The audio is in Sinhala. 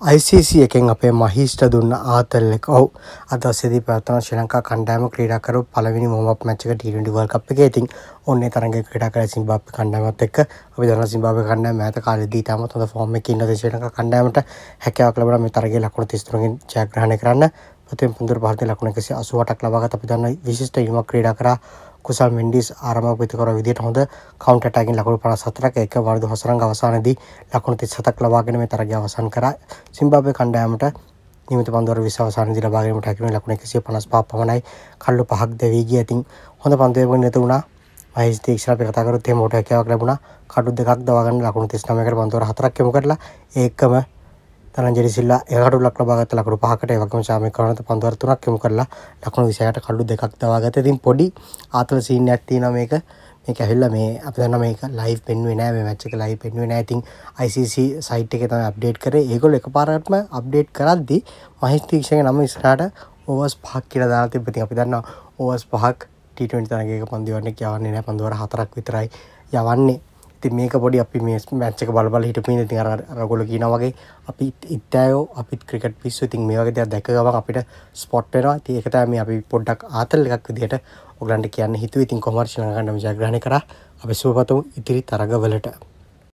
යිCC එකෙන් අපේ මහිෂ්ට දුන්න ආතල්ලෙක් ඔහු අදස්සේදී ප්‍රාථන ශ්‍රී ලංකා කණ්ඩායම ක්‍රීඩාකරු පළවෙනි මොහොමප් මැච් එක T20 World Cup එකේ ඉතින් ඔන්නේ තරඟ ක්‍රීඩා කළ සිම්බාබ්වේ කණ්ඩායමත් එක්ක අපි දන්නවා සිම්බාබ්වේ කණ්ඩායම ඈත කාලෙදී ඉතාමත් හොඳ ෆෝම් එකේ ඉන්න ශ්‍රී ලංකා කණ්ඩායමට හැකියාවක් ලැබුණා මේ තරගයේ ලකුණු 33කින් ජයග්‍රහණය කරන්න ප්‍රතිපන්දුර පහත ලකුණු 188ක් ලබාගත් අපි දන්නවා විශිෂ්ට යුමක් ක්‍රීඩා කරා කුසල් මෙන්ඩිස් ආරමක් විතකර විදිහට හොඳ කවුන්ටර් ටැකින් ලකුණු 57ක් එක වර්ග හොසරංග අවසානයේදී ලකුණු 37ක් ලබාගෙන මේ තරගය අවසන් කරා සිම්බාබ්වේ කණ්ඩායමට නිමත පන්දර විශවාසාන දිල භාගීමට හැකිවන ලකුණ එකසිය පනස් පා පමණයි කල්ලු පහක් දැවී ගිය ඇතින් හොඳ පන්දයක නැති වුණා මහිස්තේක්ෂණ පෙකතාකරුත් එම ෝට හැකවක් ලැබුණ කඩු දෙකක් දවගන්න ලකුණු තිස්නමකට පන්තවර හතරක් යමු කරලා ඒකම තරංජරි සිල්ලා ඒකට ලක් ලබාගත ලකුණු පහකට ඒ වගේම ශාමි කරනත පන්දුවර තුනක් යොමු කරලා ලකුණු 26ට කළු දෙකක් දවාගත. ඉතින් පොඩි ආතල් සීන් එකක් තියෙනවා මේක. මේක ඇහිල්ල මේ අපි දන්න මේක ලයිව් පෙන්වුවේ නෑ මේ මැච් එක ලයිව් පෙන්වුවේ නෑ. ඉතින් ICC සයිට් එකේ තමයි අප්ඩේට් කරේ. ඒගොල්ලෝ එකපාරටම අප්ඩේට් කරද්දී මහේෂ් තීක්ෂණගේ නම ඉස්සරහට ඕවර්ස් පහක් කියලා දාලා තිබ්බ. ඉතින් අපි දන්නවා ඕවර්ස් පහක් T20 තරගයක පන්දු වන්න කියවන්නේ නෑ. පන්දුවර හතරක් විතරයි යවන්නේ. ති මේක පොඩි අපි මේ මැච්චක බලබල හිටපින ති රගොල කියනවගේ අපි ඉත්තයෝ අපිත් ක්‍රිකට් පිස්සු ඉතින් මේ වගේ දෙයක් දැකගම අපිට ස්පොට් වෙනවා ති ඒකතෑ මේ අපි පොඩ්ඩක් ආතල් එකක් විදිහට ඔගලන්ට කියන්න හිතුව ඉතින් කොමර්ශණ ගන්න ජග්‍රහණ කර අපි සුවපතුම් ඉතිරි තරගවලට